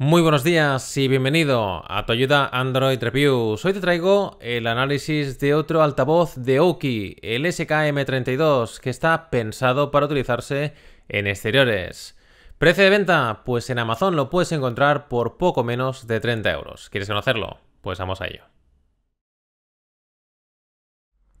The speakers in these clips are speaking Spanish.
Muy buenos días y bienvenido a tu ayuda Android Reviews. Hoy te traigo el análisis de otro altavoz de Oki, el SKM32, que está pensado para utilizarse en exteriores. ¿Precio de venta? Pues en Amazon lo puedes encontrar por poco menos de 30 euros. ¿Quieres conocerlo? Pues vamos a ello.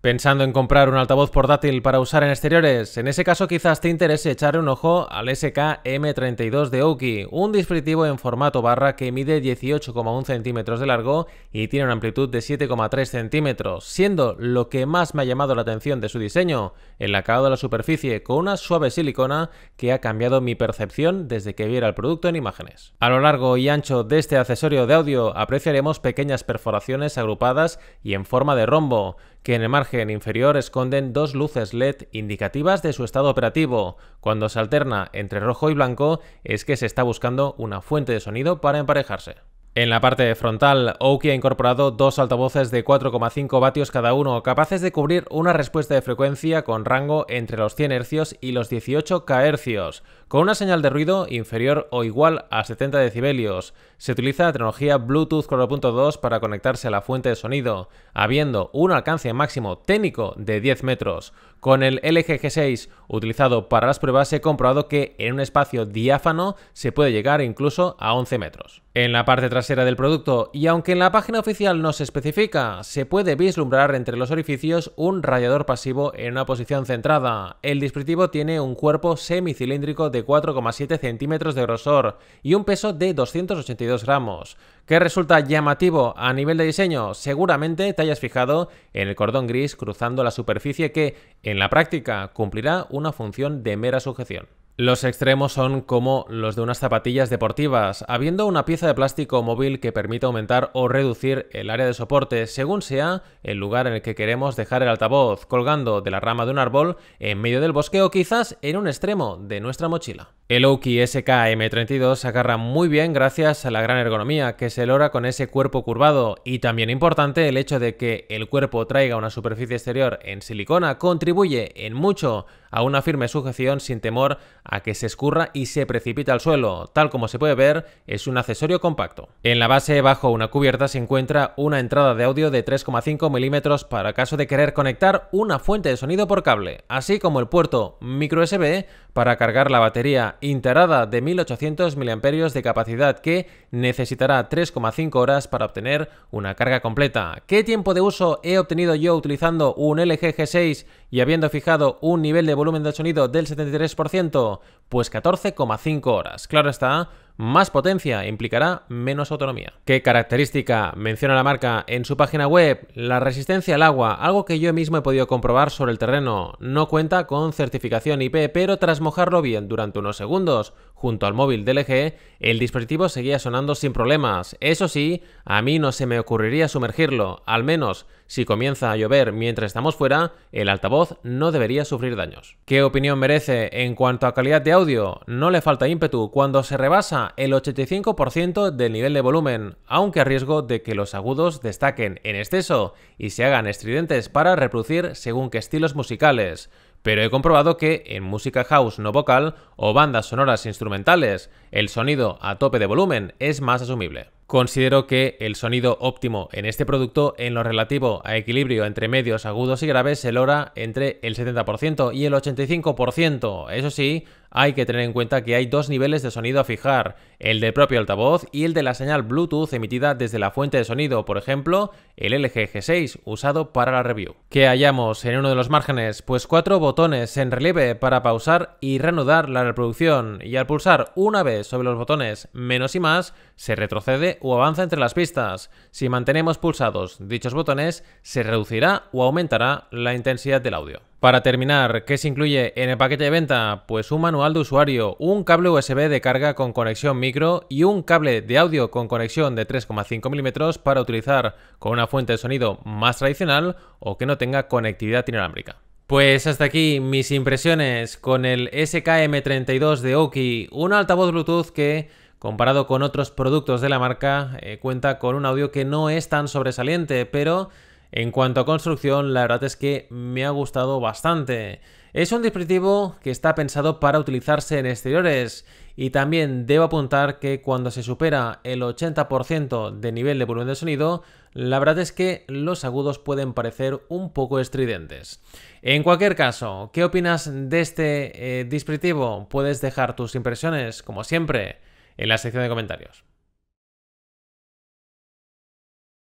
¿Pensando en comprar un altavoz portátil para usar en exteriores? En ese caso quizás te interese echar un ojo al skm 32 de Oki, un dispositivo en formato barra que mide 18,1 centímetros de largo y tiene una amplitud de 7,3 centímetros, siendo lo que más me ha llamado la atención de su diseño, el acabado de la superficie con una suave silicona que ha cambiado mi percepción desde que viera el producto en imágenes. A lo largo y ancho de este accesorio de audio apreciaremos pequeñas perforaciones agrupadas y en forma de rombo, que en el margen inferior esconden dos luces LED indicativas de su estado operativo. Cuando se alterna entre rojo y blanco es que se está buscando una fuente de sonido para emparejarse. En la parte frontal, Oki ha incorporado dos altavoces de 4,5 vatios cada uno, capaces de cubrir una respuesta de frecuencia con rango entre los 100 Hz y los 18 kHz, con una señal de ruido inferior o igual a 70 decibelios. Se utiliza la tecnología Bluetooth 4.2 para conectarse a la fuente de sonido, habiendo un alcance máximo técnico de 10 metros. Con el LG G6 utilizado para las pruebas he comprobado que en un espacio diáfano se puede llegar incluso a 11 metros en la parte trasera del producto y aunque en la página oficial no se especifica, se puede vislumbrar entre los orificios un radiador pasivo en una posición centrada. El dispositivo tiene un cuerpo semicilíndrico de 4,7 centímetros de grosor y un peso de 282 gramos. ¿Qué resulta llamativo a nivel de diseño? Seguramente te hayas fijado en el cordón gris cruzando la superficie que, en la práctica, cumplirá una función de mera sujeción. Los extremos son como los de unas zapatillas deportivas, habiendo una pieza de plástico móvil que permite aumentar o reducir el área de soporte según sea el lugar en el que queremos dejar el altavoz, colgando de la rama de un árbol, en medio del bosque o quizás en un extremo de nuestra mochila. El Oki SKM32 agarra muy bien gracias a la gran ergonomía que se logra con ese cuerpo curvado y también importante el hecho de que el cuerpo traiga una superficie exterior en silicona contribuye en mucho a una firme sujeción sin temor a que se escurra y se precipite al suelo. Tal como se puede ver, es un accesorio compacto. En la base, bajo una cubierta, se encuentra una entrada de audio de 3,5 milímetros para caso de querer conectar una fuente de sonido por cable, así como el puerto micro USB para cargar la batería integrada de 1800 mAh de capacidad que necesitará 3,5 horas para obtener una carga completa. ¿Qué tiempo de uso he obtenido yo utilizando un LG G6 y habiendo fijado un nivel de volumen de sonido del 73%? Pues 14,5 horas. Claro está, más potencia e implicará menos autonomía. ¿Qué característica menciona la marca en su página web? La resistencia al agua, algo que yo mismo he podido comprobar sobre el terreno. No cuenta con certificación IP, pero tras mojarlo bien durante unos segundos, junto al móvil DLG, e el dispositivo seguía sonando sin problemas. Eso sí, a mí no se me ocurriría sumergirlo, al menos si comienza a llover mientras estamos fuera, el altavoz no debería sufrir daños. ¿Qué opinión merece en cuanto a calidad de audio? No le falta ímpetu cuando se rebasa el 85% del nivel de volumen, aunque a riesgo de que los agudos destaquen en exceso y se hagan estridentes para reproducir según qué estilos musicales. Pero he comprobado que en música house no vocal o bandas sonoras instrumentales, el sonido a tope de volumen es más asumible. Considero que el sonido óptimo en este producto en lo relativo a equilibrio entre medios agudos y graves se logra entre el 70% y el 85%, eso sí, hay que tener en cuenta que hay dos niveles de sonido a fijar, el del propio altavoz y el de la señal Bluetooth emitida desde la fuente de sonido, por ejemplo, el LG G6 usado para la review. ¿Qué hallamos en uno de los márgenes? Pues cuatro botones en relieve para pausar y reanudar la reproducción, y al pulsar una vez sobre los botones menos y más, se retrocede o avanza entre las pistas. Si mantenemos pulsados dichos botones, se reducirá o aumentará la intensidad del audio. Para terminar, ¿qué se incluye en el paquete de venta? Pues un manual de usuario, un cable USB de carga con conexión micro y un cable de audio con conexión de 3,5 milímetros para utilizar con una fuente de sonido más tradicional o que no tenga conectividad inalámbrica. Pues hasta aquí mis impresiones con el SKM32 de Oki, un altavoz Bluetooth que comparado con otros productos de la marca eh, cuenta con un audio que no es tan sobresaliente, pero en cuanto a construcción, la verdad es que me ha gustado bastante. Es un dispositivo que está pensado para utilizarse en exteriores y también debo apuntar que cuando se supera el 80% de nivel de volumen de sonido, la verdad es que los agudos pueden parecer un poco estridentes. En cualquier caso, ¿qué opinas de este eh, dispositivo? Puedes dejar tus impresiones, como siempre, en la sección de comentarios.